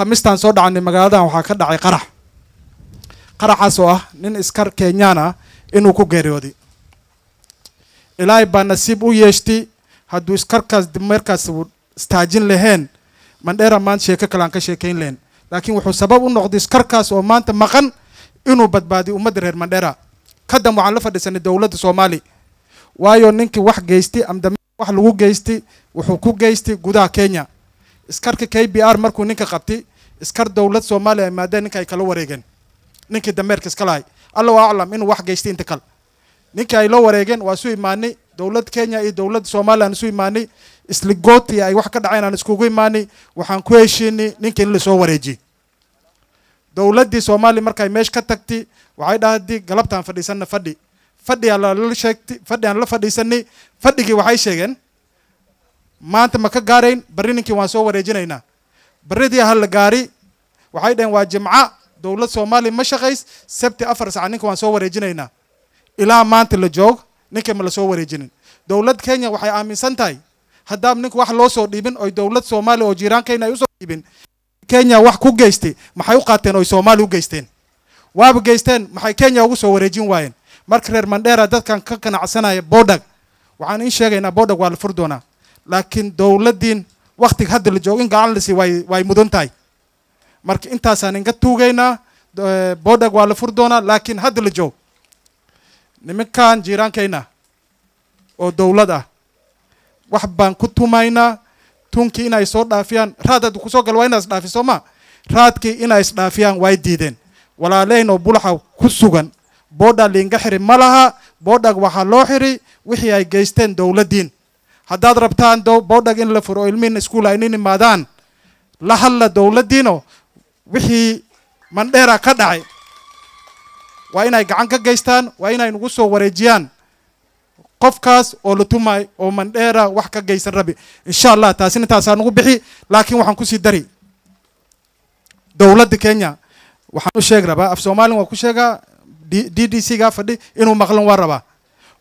khamistaan soo dhacanay magaaladan waxaa ka dhacay qarax qaraxaas oo ah nin iskar kenyaan inuu ku geeriyooday ilaahay baa nasiib u yeeshtay hadduu iskarkaas dameerkaas istaajin laheen mandheera maanta sheeko kale aan ka sheekayn lahen laakiin wuxuu sabab u noqday iskarkaas oo maanta maqan inuu badbaadiyo ummadda reer mandheera kadam waxaan la fadhiisanay dowladda soomaaliya waayo ninkii wax geystay amdam wax lagu geystay wuxuu ku geystay gudaha kenya iskarka k b r markuu ninka qabtay iskar dowlad soomaaliya imaadeen ninka ay kala wareegeen ninkii dameerka iska lahay allow aclam inuu wax gaystay inta kale ninkii ay loo wareegeen waa isu imaanay dowlad kenya iyo dowlad soomaaliya isu imaanay isligooti ay wax ka dhaceen iskugu imaanay waxaan ku heshiinay ninkii in lasoo wareejiyey dowladdii soomaaliya markay meesh ka tagtay waxay dhahday galabtaan fadhiisana fadhi fadhi alala sheegtay fadhi la fadhiisanay fadhigii waxay sheegeen maanta ma ka gaarayn barri ninkii waan soo wareejinaynaa baridii hallagaari waxay dhaheen waa jimca dowlad soomaaliya ma shaqays sabti afar sac ninka waan soo wareejinaynaa ilaa maanta la joog ninka ma la soo wareejinin dowlad kenya waxay aaminsan tahay haddaab ninka wax loo soo dhiibin oy dowlad soomaaliya oo jiiraankeyna ay usoo dhiibin kenya wax ku geystay maxay u qaateen oy soomaaliya u geysteen waaba geysteen maxay kenya ugu soo wareejin waayeen marka reer mandheera dadkan ka ganacsanaya boodhag waxaan in sheegaynaa boodhag waa la fur doonaa laakiin dowladdiin waktiga hadda la joogo in gacan lasi way way mudan tahay marka intaasaan inka tuugaynaa eh, boodhag waa la fur doonaa laakiin hadda la joogo nimankan jiiraankayna oo dowlad ah wax baan ku tumaynaa tunkii inay soo dhaafiyaan raad hadda kusoo gala waa inaa isdhaafi soo raadkii inay isdhaafiyaan way diideen walaaleyn oo bulaxa ku sugan boodhaa liinka xiri ma laha boodhag waxaa loo xiri wixii ay geysteen dowladdiin haddaad rabtaan boodhag in la furo oo ilmihiina iskuul aynin imaadaan la hadla dowladdiino wixii mandheera ka dhacay waa inay gacan ka geystaan waa inay nagu soo wareejiyaan qofkaas oo la tumay oo mandheera wax ka geysan rabi insha allah taasina intaasaa nagu bixi laakiin waxaan kusii dari dowladda kenya waxaan u sheeg rabaa af soomalian waan ku sheegaa d d c gaa fadhi inuu maqlan waa rabaa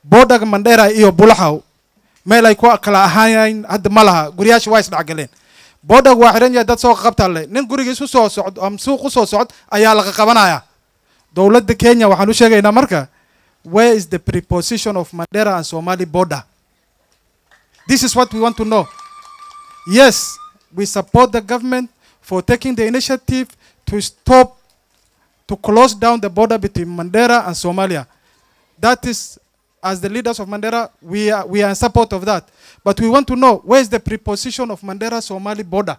boodhaga mandheera iyo bulaxaw meel ay ku kala ahaayeen hadda ma laha guryaasha waa isdhexgaleen boodhag waa xiran yahay dad soo qabtalle nin gurigiis usoo socd suuq usoo socod ayaa laga qabanaya dowladda kenya waxaan u sheegaynaa marka where is the preposition of mandera and somali border this is what we want to know yes we support the government for taking the initiative to stop to close down the border between mandera and somalia that is as the leaders of Mandera, we are, we are in support of that. But we want to know where is the preposition of Mandera Somali border?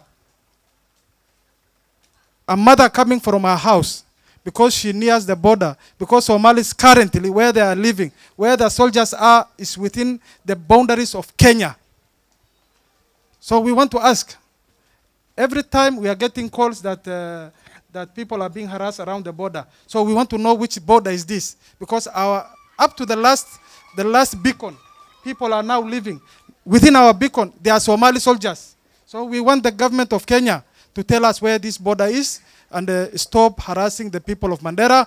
A mother coming from her house because she nears the border, because Somalis currently, where they are living, where the soldiers are, is within the boundaries of Kenya. So we want to ask every time we are getting calls that. Uh, that people are being harassed around the border. So we want to know which border is this because our up to the last the last beacon. People are now living. Within our beacon, there are Somali soldiers. So we want the government of Kenya to tell us where this border is and uh, stop harassing the people of Mandera.